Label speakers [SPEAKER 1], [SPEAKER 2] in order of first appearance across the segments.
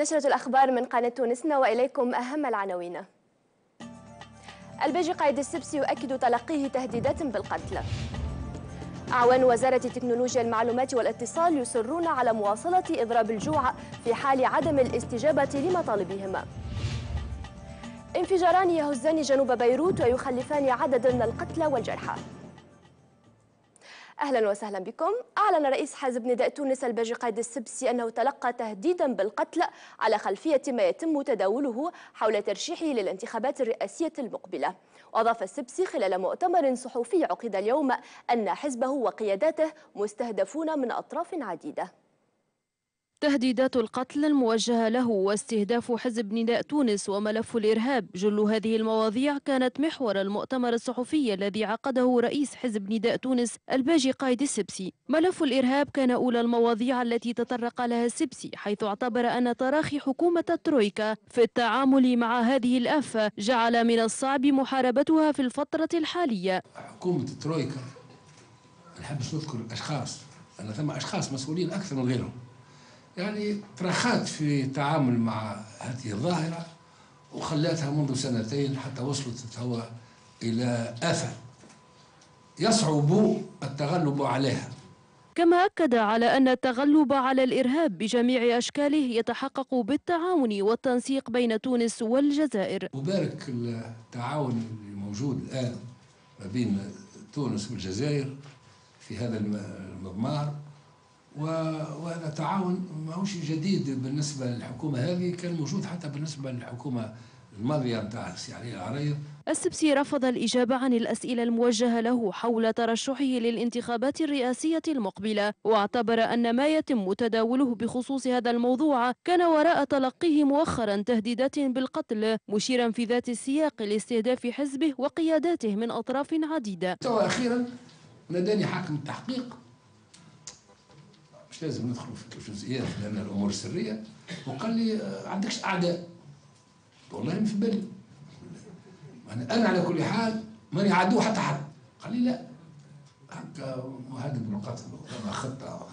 [SPEAKER 1] نشرة الأخبار من قناة تونسنا وإليكم أهم العناوين الباجي قائد السبسي يؤكد تلقيه تهديدات بالقتل أعوان وزارة تكنولوجيا المعلومات والاتصال يصرون على مواصلة إضراب الجوع في حال عدم الاستجابة لمطالبهم انفجاران يهزان جنوب بيروت ويخلفان عددا القتلى والجرحى أهلا وسهلا بكم أعلن رئيس حزب نداء تونس الباجي قائد السبسي أنه تلقى تهديدا بالقتل على خلفية ما يتم تداوله حول ترشيحه للانتخابات الرئاسية المقبلة وأضاف السبسي خلال مؤتمر صحفي عقد اليوم أن حزبه وقياداته مستهدفون من أطراف عديدة
[SPEAKER 2] تهديدات القتل الموجهة له واستهداف حزب نداء تونس وملف الإرهاب جل هذه المواضيع كانت محور المؤتمر الصحفي الذي عقده رئيس حزب نداء تونس الباجي قايد السبسي ملف الإرهاب كان أولى المواضيع التي تطرق لها السبسي حيث اعتبر أن تراخي حكومة الترويكا في التعامل مع هذه الآفة جعل من الصعب محاربتها في الفترة الحالية
[SPEAKER 1] حكومة الترويكا ما نحبش نذكر الأشخاص أن ثم أشخاص مسؤولين أكثر من غيرهم يعني ترخات في التعامل مع هذه الظاهرة وخلاتها منذ سنتين حتى وصلت هو إلى آفة يصعب التغلب عليها
[SPEAKER 2] كما أكد على أن التغلب على الإرهاب بجميع أشكاله يتحقق بالتعاون والتنسيق بين تونس والجزائر
[SPEAKER 1] مبارك التعاون الموجود الآن ما بين تونس والجزائر في هذا المضمار وهذا تعاون ماهوش جديد بالنسبه للحكومه هذه كان موجود حتى بالنسبه للحكومه الماضيه نتاع السي علي العريض
[SPEAKER 2] السبسي رفض الإجابة عن الأسئلة الموجهة له حول ترشحه للانتخابات الرئاسية المقبلة واعتبر أن ما يتم تداوله بخصوص هذا الموضوع كان وراء تلقيه مؤخرا تهديدات بالقتل مشيرا في ذات السياق لاستهداف حزبه وقياداته من أطراف عديدة أخيرا
[SPEAKER 1] ناداني حاكم التحقيق لازم ندخل في الجزئيات لأن الأمور سرية وقال لي آه، عندكش أعداء والله ما في بالي
[SPEAKER 3] أنا على كل حال
[SPEAKER 1] ماني عدو حتى حد
[SPEAKER 3] قال لي لا القتل خطة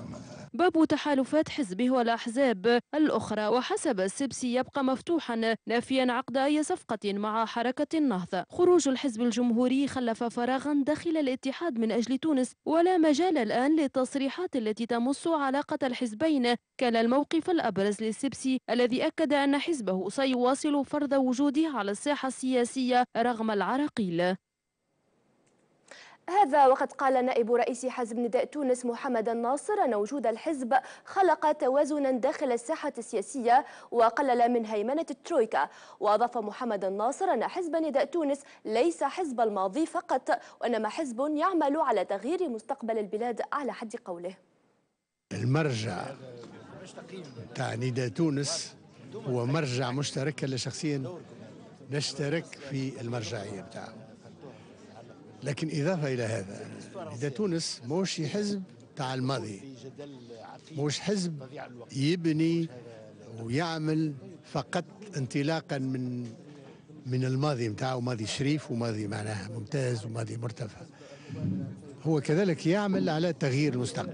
[SPEAKER 2] باب تحالفات حزبه والأحزاب الأخرى وحسب السبسي يبقى مفتوحا نافيا عقد أي صفقة مع حركة النهضة خروج الحزب الجمهوري خلف فراغا داخل الاتحاد من أجل تونس ولا مجال الآن للتصريحات التي تمس علاقة الحزبين كان الموقف الأبرز للسبسي الذي أكد أن حزبه سيواصل فرض وجوده على الساحة السياسية رغم العراقيل
[SPEAKER 1] هذا وقد قال نائب رئيس حزب نداء تونس محمد الناصر أن وجود الحزب خلق توازنا داخل الساحة السياسية وقلل من هيمنة الترويكا وأضاف محمد الناصر أن حزب نداء تونس ليس حزب الماضي فقط وإنما حزب يعمل على تغيير مستقبل البلاد على حد قوله
[SPEAKER 2] المرجع تاع نداء تونس هو مرجع مشترك لشخصيا نشترك في المرجعية بتاعه لكن إضافة إلى هذا إذا تونس موش حزب تاع الماضي
[SPEAKER 1] موش حزب يبني
[SPEAKER 2] ويعمل فقط انطلاقا من من الماضي نتاعه ماضي شريف وماضي معناها ممتاز وماضي مرتفع هو كذلك يعمل على تغيير المستقبل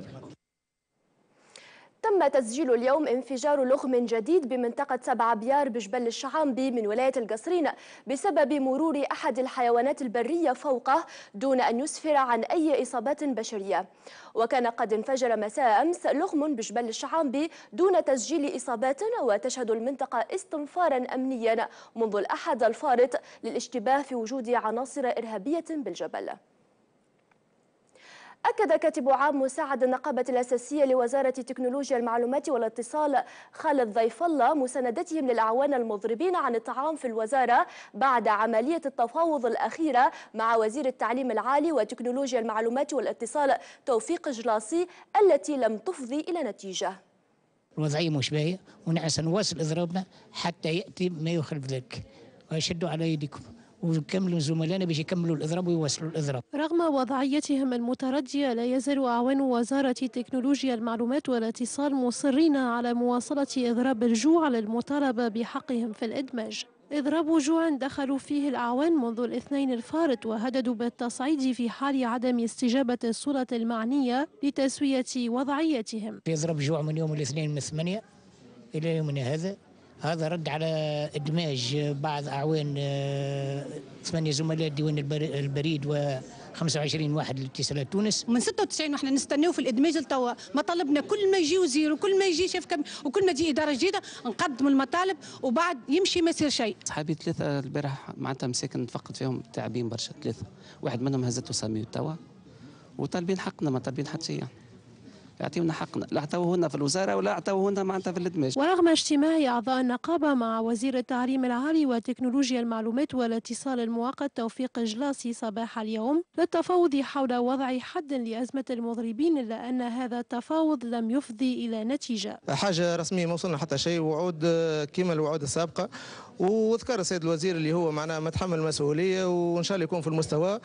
[SPEAKER 1] تم تسجيل اليوم انفجار لغم جديد بمنطقة سبع بيار بجبل الشعامبي من ولاية القصرين بسبب مرور أحد الحيوانات البرية فوقه دون أن يسفر عن أي إصابات بشرية وكان قد انفجر مساء أمس لغم بجبل الشعامبي دون تسجيل إصابات وتشهد المنطقة استنفارا أمنيا منذ الأحد الفارط للاشتباه في وجود عناصر إرهابية بالجبل أكد كاتب عام مساعد النقابة الأساسية لوزارة تكنولوجيا المعلومات والاتصال خالد ضيف الله مساندتهم للأعوان المضربين عن الطعام في الوزارة بعد عملية التفاوض الأخيرة مع وزير التعليم العالي وتكنولوجيا المعلومات والاتصال توفيق جلاصي التي لم تفضي إلى نتيجة الوضعية
[SPEAKER 3] مش باهية ونعس نواصل إضرابنا حتى يأتي ما يخلف ذلك ويشدوا على يديكم ويكملوا زملائنا باش يكملوا الاضراب ويواصلوا الاضراب. رغم وضعيتهم المترديه لا يزال اعوان وزاره تكنولوجيا المعلومات والاتصال مصرين على مواصله اضراب الجوع للمطالبه بحقهم في الادماج. إضراب جوع دخلوا فيه الأعوان منذ الاثنين الفارط وهددوا بالتصعيد في حال عدم استجابة السلطة المعنية لتسوية وضعيتهم في إضراب جوع من يوم الاثنين من الثمانية إلى يومنا هذا هذا رد على ادماج بعض اعوان آه، ثمانيه زملاء ديوان البريد و 25 واحد لاتصالات تونس من 96 وحنا نستناو في الادماج لتوا مطالبنا كل ما يجي وزير وكل ما يجي شاف كم وكل ما تجي اداره جديده نقدم المطالب وبعد يمشي ما يصير شيء
[SPEAKER 2] صحابي ثلاثه البارح معناتها مساكن نتفقد فيهم تعبين برشا ثلاثه واحد منهم هزته سامي توا وطالبين حقنا ما طالبين حتى شيء يعني. يعطيونا حقنا لا لنا في الوزاره ولا لنا معناتها في الدماج
[SPEAKER 3] ورغم اجتماع اعضاء النقابه مع وزير التعليم العالي وتكنولوجيا المعلومات والاتصال المؤقت توفيق جلاصي صباح اليوم للتفاوض حول وضع حد لازمه المضربين الا ان هذا التفاوض لم يفضي الى نتيجه
[SPEAKER 2] حاجه رسميه ما وصلنا حتى شيء وعود كما الوعود السابقه وذكر السيد الوزير اللي هو معناه متحمل المسؤوليه وان شاء الله يكون في المستوى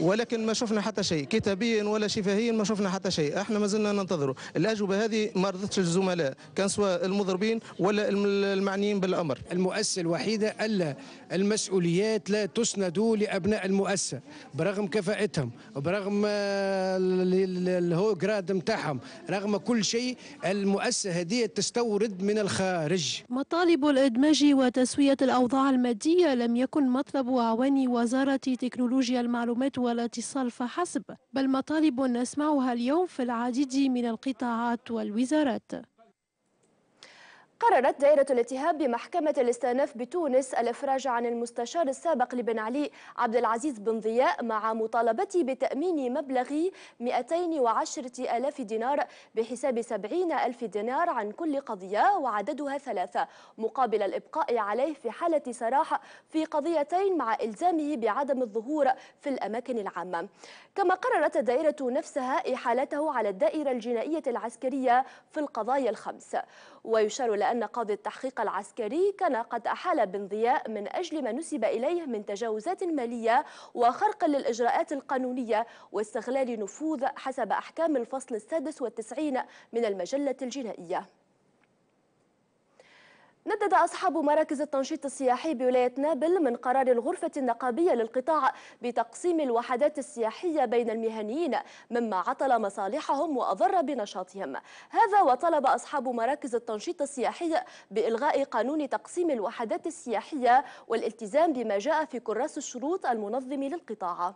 [SPEAKER 2] ولكن ما شفنا حتى شيء كتابيا ولا شفاهيا ما شفنا حتى شيء احنا ما زلنا ننتظره الاجوبه هذه ما رضتش الزملاء كان سواء المضربين ولا المعنيين بالامر المؤسسه الوحيده الا المسؤوليات لا تسند لابناء المؤسسه برغم كفاءتهم برغم الهوغراد آه، نتاعهم رغم كل شيء المؤسسه هذه تستورد من الخارج
[SPEAKER 3] مطالب الادماج وتسويه الاوضاع الماديه لم يكن مطلب اعوان وزاره تكنولوجيا المعلومات و والاتصال فحسب بل مطالب نسمعها اليوم في العديد من القطاعات والوزارات
[SPEAKER 1] قررت دائرة الاتهام بمحكمة الاستئناف بتونس الإفراج عن المستشار السابق لبن علي عبد العزيز بن ضياء مع مطالبته بتأمين مبلغ 210 ألاف دينار بحساب 70 ألف دينار عن كل قضية وعددها ثلاثة مقابل الإبقاء عليه في حالة سراح في قضيتين مع إلزامه بعدم الظهور في الأماكن العامة كما قررت الدائرة نفسها إحالته على الدائرة الجنائية العسكرية في القضايا الخمس ويشار أن قاضي التحقيق العسكري كان قد أحال بن ضياء من أجل ما نسب إليه من تجاوزات مالية وخرق للإجراءات القانونية واستغلال نفوذ حسب أحكام الفصل السادس والتسعين من المجلة الجنائية ندد أصحاب مراكز التنشيط السياحي بولاية نابل من قرار الغرفة النقابية للقطاع بتقسيم الوحدات السياحية بين المهنيين مما عطل مصالحهم وأضر بنشاطهم هذا وطلب أصحاب مراكز التنشيط السياحي بإلغاء قانون تقسيم الوحدات السياحية والالتزام بما جاء في كراس الشروط المنظم للقطاع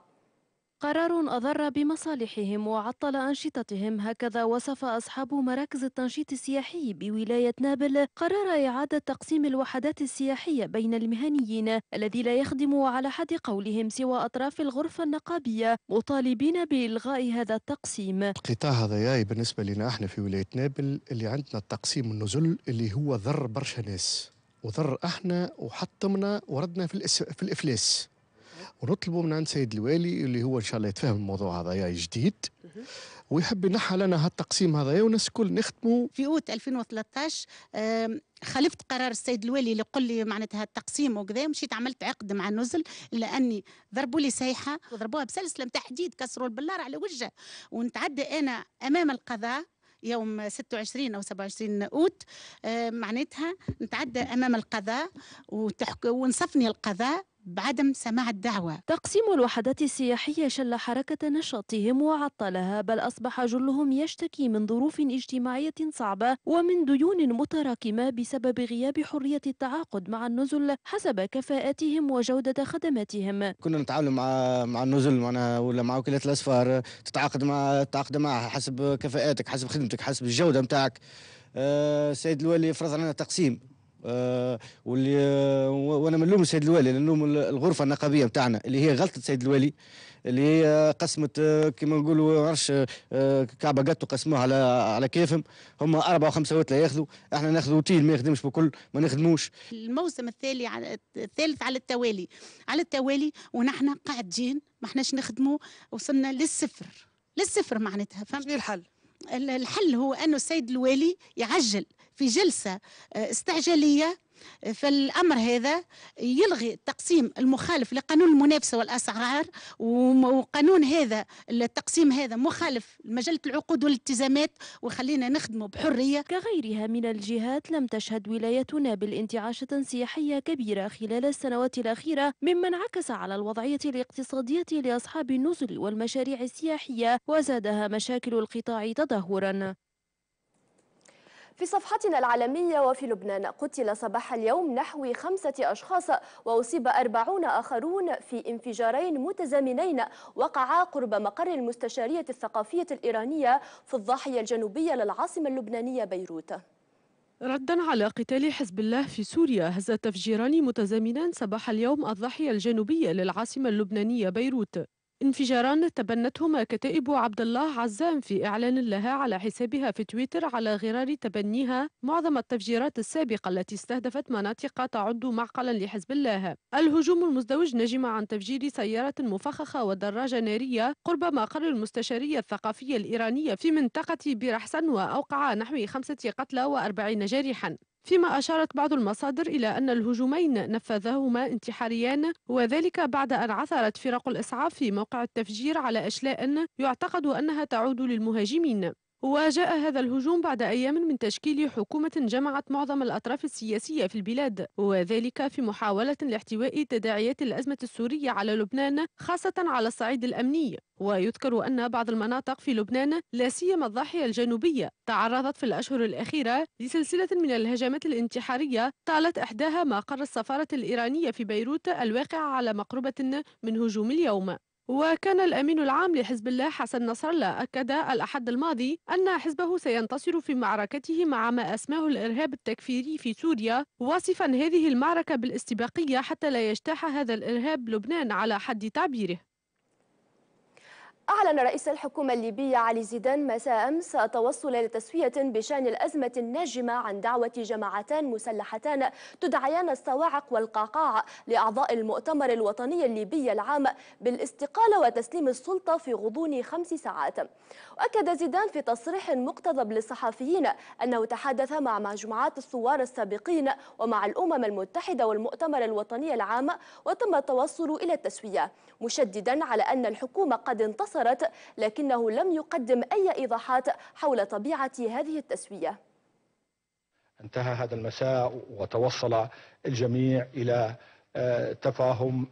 [SPEAKER 1] قرار أضر بمصالحهم
[SPEAKER 2] وعطل أنشطتهم هكذا وصف أصحاب مراكز التنشيط السياحي بولاية نابل قرار إعادة تقسيم الوحدات السياحية بين المهنيين الذي لا يخدم على حد قولهم سوى أطراف الغرفة النقابية مطالبين بإلغاء هذا التقسيم القطاع هذا بالنسبة لنا احنا في ولاية نابل اللي عندنا التقسيم النزل اللي هو ضر برشا ناس وضر احنا وحطمنا وردنا في, الإس... في الإفلاس ونطلبوا من عند سيد الوالي اللي هو ان شاء الله يتفهم الموضوع هذايا جديد ويحب ينحى لنا هالتقسيم هذايا والناس الكل نختموا في اوت 2013
[SPEAKER 3] خالفت قرار السيد الوالي اللي يقول لي معناتها التقسيم وكذا مشيت عملت عقد مع النزل لاني ضربوا لي سيحه وضربوها بسلسله نتاع حديد كسروا البلار على وجهه ونتعدى انا امام القضاء يوم 26 او 27 اوت معناتها نتعدى امام القضاء ونصفني القضاء
[SPEAKER 2] بعدم سماع الدعوة تقسيم الوحدات السياحية شل حركة نشاطهم وعطلها بل أصبح جلهم يشتكي من ظروف اجتماعية صعبة ومن ديون متراكمة بسبب غياب حرية التعاقد مع النزل حسب كفاءاتهم وجودة خدماتهم كنا نتعامل مع مع النزل معنا ولا مع وكالة الأسفار تتعاقد
[SPEAKER 1] مع تتعاقد معها حسب كفاءاتك حسب خدمتك حسب الجودة متاعك أه سيد فرض علينا تقسيم آه، واللي آه، وانا ما نلومش السيد الوالي نلوم الغرفه النقابيه نتاعنا اللي هي غلطه السيد الوالي اللي هي قسمت آه، كما نقولوا
[SPEAKER 2] عرش كعبه قطو قسموها على على كيفهم هم اربعه وخمسه وقت لا ياخذوا احنا
[SPEAKER 1] ناخذوا تيل ما يخدمش بكل ما نخدموش
[SPEAKER 3] الموسم الثالث على الثالث على التوالي على التوالي ونحن قاعدين ما احناش نخدموا وصلنا للصفر للصفر معناتها فهمت الحل الحل هو انه السيد الوالي يعجل في جلسة آه، استعجالية آه، فالامر هذا يلغي التقسيم المخالف لقانون المنافسه والاسعار وقانون هذا التقسيم هذا
[SPEAKER 2] مخالف لمجله العقود والالتزامات وخلينا نخدمه بحريه كغيرها من الجهات لم تشهد ولايتنا بالانتعاشه سياحيه كبيره خلال السنوات الاخيره مما انعكس على الوضعيه الاقتصاديه لاصحاب النزل والمشاريع السياحيه وزادها مشاكل القطاع تدهورا
[SPEAKER 1] في صفحتنا العالمية وفي لبنان قتل صباح اليوم نحو خمسة أشخاص وأصيب أربعون آخرون في انفجارين متزامنين وقعا قرب مقر المستشارية الثقافية الإيرانية في الضاحية الجنوبية للعاصمة اللبنانية بيروت
[SPEAKER 4] ردا على قتال حزب الله في سوريا هز تفجيران متزامنان صباح اليوم الضاحية الجنوبية للعاصمة اللبنانية بيروت انفجاران تبنتهما كتائب عبد الله عزام في إعلان لها على حسابها في تويتر على غرار تبنيها معظم التفجيرات السابقة التي استهدفت مناطق تعد معقلا لحزب الله الهجوم المزدوج نجم عن تفجير سيارة مفخخة ودراجة نارية قرب مقر المستشارية الثقافية الإيرانية في منطقة برحسن وأوقع نحو خمسة قتلى وأربعين جارحا فيما أشارت بعض المصادر إلى أن الهجومين نفذهما انتحاريان وذلك بعد أن عثرت فرق الإسعاف في موقع التفجير على أشلاء يعتقد أنها تعود للمهاجمين وجاء هذا الهجوم بعد أيام من تشكيل حكومة جمعت معظم الأطراف السياسية في البلاد وذلك في محاولة لاحتواء تداعيات الأزمة السورية على لبنان خاصة على الصعيد الأمني ويذكر أن بعض المناطق في لبنان لا سيما الضاحية الجنوبية تعرضت في الأشهر الأخيرة لسلسلة من الهجمات الانتحارية طالت إحداها مقر السفارة الإيرانية في بيروت الواقع على مقربة من هجوم اليوم وكان الأمين العام لحزب الله حسن نصر الله أكد الأحد الماضي أن حزبه سينتصر في معركته مع ما أسماه الإرهاب التكفيري في سوريا واصفا هذه المعركة بالاستباقية حتى لا يجتاح هذا الإرهاب لبنان على حد تعبيره
[SPEAKER 1] أعلن رئيس الحكومة الليبية علي زيدان مساء أمس توصل لتسوية بشأن الأزمة الناجمة عن دعوة جماعتان مسلحتان تدعيان الصواعق والقعقاع لأعضاء المؤتمر الوطني الليبي العام بالاستقالة وتسليم السلطة في غضون خمس ساعات وأكد زيدان في تصريح مقتضب للصحفيين أنه تحدث مع مجموعات الثوار السابقين ومع الأمم المتحدة والمؤتمر الوطني العام وتم التوصل إلى التسوية مشددا على أن الحكومة قد انتصرت لكنه لم يقدم أي إيضاحات حول طبيعة هذه التسوية انتهى هذا المساء وتوصل الجميع إلى آه، تفاهم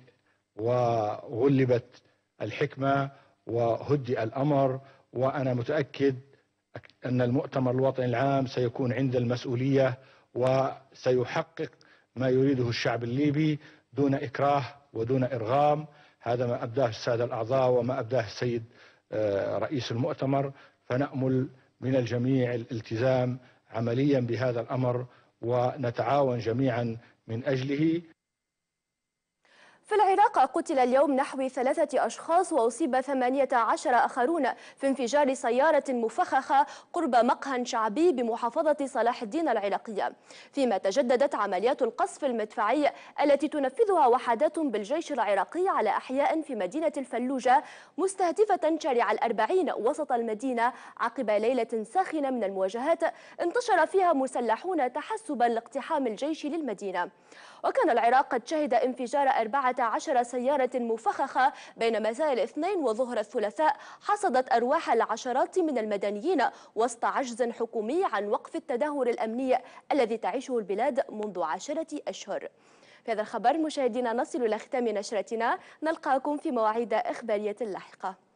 [SPEAKER 1] وغلبت الحكمة وهدئ الأمر وأنا متأكد أن المؤتمر الوطني العام سيكون عند المسؤولية وسيحقق ما يريده الشعب الليبي دون إكراه ودون إرغام هذا ما أبداه السادة الأعضاء وما أبداه السيد آه، رئيس المؤتمر فنأمل من الجميع الالتزام عمليا بهذا الأمر ونتعاون جميعا من أجله في العراق قتل اليوم نحو ثلاثة أشخاص وأصيب ثمانية عشر آخرون في انفجار سيارة مفخخة قرب مقهى شعبي بمحافظة صلاح الدين العراقية فيما تجددت عمليات القصف المدفعي التي تنفذها وحدات بالجيش العراقي على أحياء في مدينة الفلوجة مستهدفة شارع الأربعين وسط المدينة عقب ليلة ساخنة من المواجهات انتشر فيها مسلحون تحسبا لاقتحام الجيش للمدينة وكان العراق قد شهد انفجار أربعة عشر سيارة مفخخة بين مساء الاثنين وظهر الثلاثاء حصدت أرواح العشرات من المدنيين وسط عجز حكومي عن وقف التدهور الأمني الذي تعيشه البلاد منذ عشرة أشهر في هذا الخبر مشاهدينا نصل إلى ختام نشرتنا نلقاكم في مواعيد إخبارية لاحقة